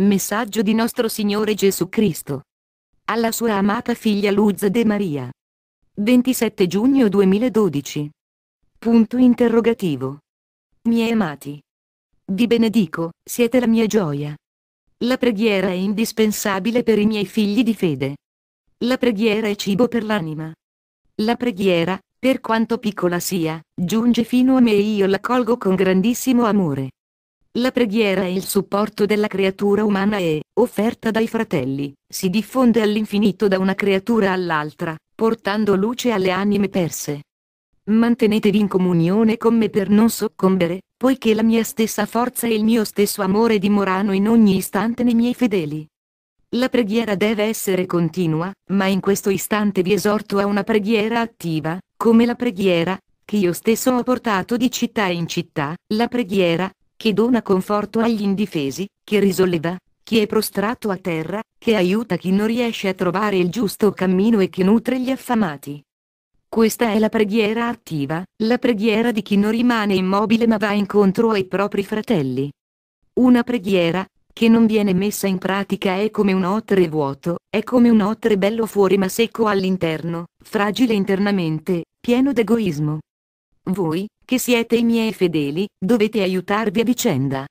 Messaggio di nostro Signore Gesù Cristo. Alla sua amata figlia Luz De Maria. 27 giugno 2012. Punto interrogativo. Miei amati. Vi benedico, siete la mia gioia. La preghiera è indispensabile per i miei figli di fede. La preghiera è cibo per l'anima. La preghiera, per quanto piccola sia, giunge fino a me e io la colgo con grandissimo amore. La preghiera e il supporto della creatura umana è, offerta dai fratelli, si diffonde all'infinito da una creatura all'altra, portando luce alle anime perse. Mantenetevi in comunione con me per non soccombere, poiché la mia stessa forza e il mio stesso amore dimorano in ogni istante nei miei fedeli. La preghiera deve essere continua, ma in questo istante vi esorto a una preghiera attiva, come la preghiera, che io stesso ho portato di città in città, la preghiera, che dona conforto agli indifesi, che risolleva, chi è prostrato a terra, che aiuta chi non riesce a trovare il giusto cammino e che nutre gli affamati. Questa è la preghiera attiva, la preghiera di chi non rimane immobile ma va incontro ai propri fratelli. Una preghiera, che non viene messa in pratica è come un otre vuoto, è come un otre bello fuori ma secco all'interno, fragile internamente, pieno d'egoismo. Voi, che siete i miei fedeli, dovete aiutarvi a vicenda.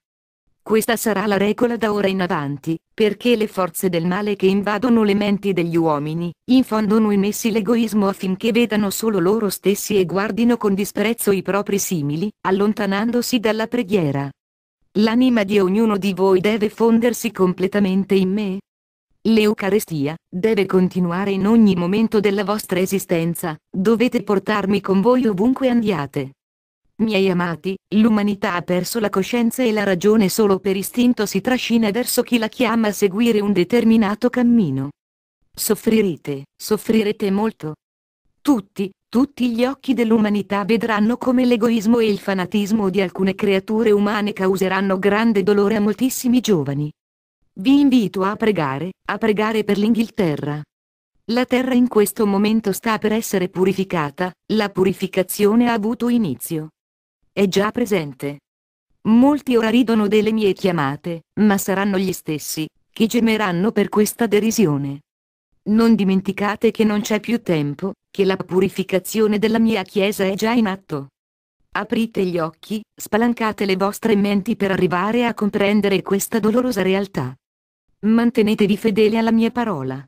Questa sarà la regola da ora in avanti, perché le forze del male che invadono le menti degli uomini, infondono in essi l'egoismo affinché vedano solo loro stessi e guardino con disprezzo i propri simili, allontanandosi dalla preghiera. L'anima di ognuno di voi deve fondersi completamente in me. L'Eucarestia deve continuare in ogni momento della vostra esistenza, dovete portarmi con voi ovunque andiate. Miei amati, l'umanità ha perso la coscienza e la ragione solo per istinto si trascina verso chi la chiama a seguire un determinato cammino. Soffrirete, soffrirete molto. Tutti, tutti gli occhi dell'umanità vedranno come l'egoismo e il fanatismo di alcune creature umane causeranno grande dolore a moltissimi giovani. Vi invito a pregare, a pregare per l'Inghilterra. La terra in questo momento sta per essere purificata, la purificazione ha avuto inizio è già presente. Molti ora ridono delle mie chiamate, ma saranno gli stessi, che gemeranno per questa derisione. Non dimenticate che non c'è più tempo, che la purificazione della mia Chiesa è già in atto. Aprite gli occhi, spalancate le vostre menti per arrivare a comprendere questa dolorosa realtà. Mantenetevi fedeli alla mia parola.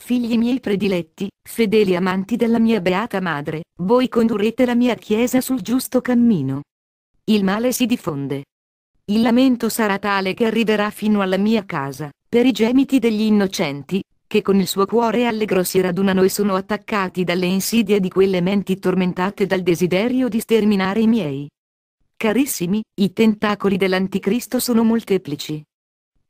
Figli miei prediletti, fedeli amanti della mia beata madre, voi condurrete la mia Chiesa sul giusto cammino. Il male si diffonde. Il lamento sarà tale che arriverà fino alla mia casa, per i gemiti degli innocenti, che con il suo cuore allegro si radunano e sono attaccati dalle insidie di quelle menti tormentate dal desiderio di sterminare i miei. Carissimi, i tentacoli dell'anticristo sono molteplici.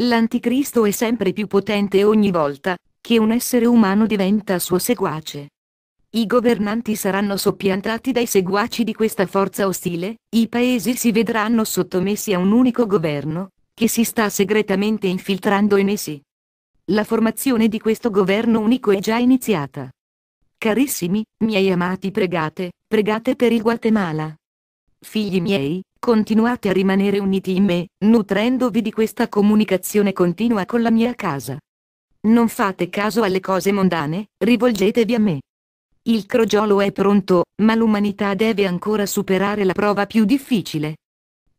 L'anticristo è sempre più potente ogni volta, che un essere umano diventa suo seguace. I governanti saranno soppiantati dai seguaci di questa forza ostile, i paesi si vedranno sottomessi a un unico governo, che si sta segretamente infiltrando in essi. La formazione di questo governo unico è già iniziata. Carissimi, miei amati pregate, pregate per il Guatemala. Figli miei, continuate a rimanere uniti in me, nutrendovi di questa comunicazione continua con la mia casa. Non fate caso alle cose mondane, rivolgetevi a me. Il crogiolo è pronto, ma l'umanità deve ancora superare la prova più difficile.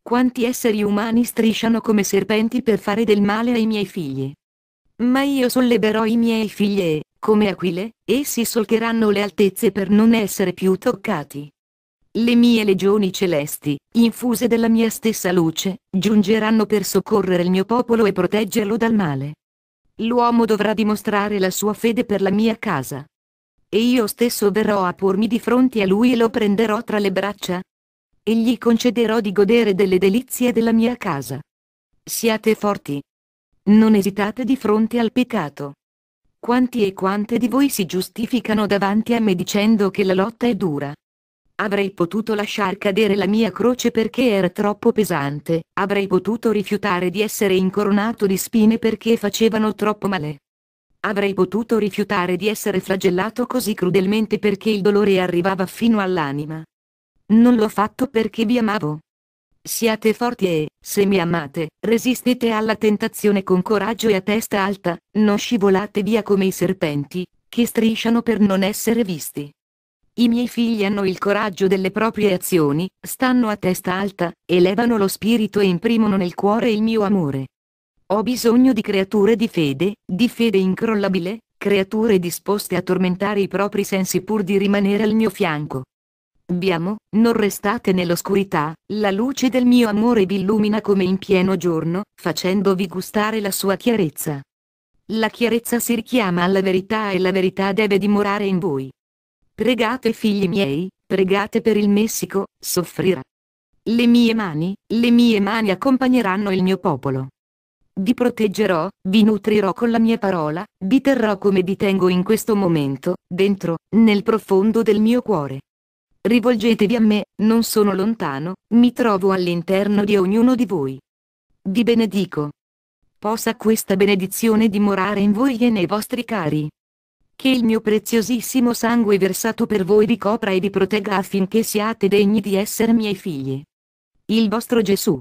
Quanti esseri umani strisciano come serpenti per fare del male ai miei figli? Ma io solleverò i miei figli e, come aquile, essi solcheranno le altezze per non essere più toccati. Le mie legioni celesti, infuse della mia stessa luce, giungeranno per soccorrere il mio popolo e proteggerlo dal male. L'uomo dovrà dimostrare la sua fede per la mia casa. E io stesso verrò a pormi di fronte a lui e lo prenderò tra le braccia. E gli concederò di godere delle delizie della mia casa. Siate forti. Non esitate di fronte al peccato. Quanti e quante di voi si giustificano davanti a me dicendo che la lotta è dura. Avrei potuto lasciar cadere la mia croce perché era troppo pesante, avrei potuto rifiutare di essere incoronato di spine perché facevano troppo male. Avrei potuto rifiutare di essere flagellato così crudelmente perché il dolore arrivava fino all'anima. Non l'ho fatto perché vi amavo. Siate forti e, se mi amate, resistete alla tentazione con coraggio e a testa alta, non scivolate via come i serpenti, che strisciano per non essere visti. I miei figli hanno il coraggio delle proprie azioni, stanno a testa alta, elevano lo spirito e imprimono nel cuore il mio amore. Ho bisogno di creature di fede, di fede incrollabile, creature disposte a tormentare i propri sensi pur di rimanere al mio fianco. Biamo, non restate nell'oscurità, la luce del mio amore vi illumina come in pieno giorno, facendovi gustare la sua chiarezza. La chiarezza si richiama alla verità e la verità deve dimorare in voi. Pregate figli miei, pregate per il Messico, soffrirà. Le mie mani, le mie mani accompagneranno il mio popolo. Vi proteggerò, vi nutrirò con la mia parola, vi terrò come vi tengo in questo momento, dentro, nel profondo del mio cuore. Rivolgetevi a me, non sono lontano, mi trovo all'interno di ognuno di voi. Vi benedico. Possa questa benedizione dimorare in voi e nei vostri cari che il mio preziosissimo sangue versato per voi vi copra e vi protegga affinché siate degni di essere miei figli. Il vostro Gesù.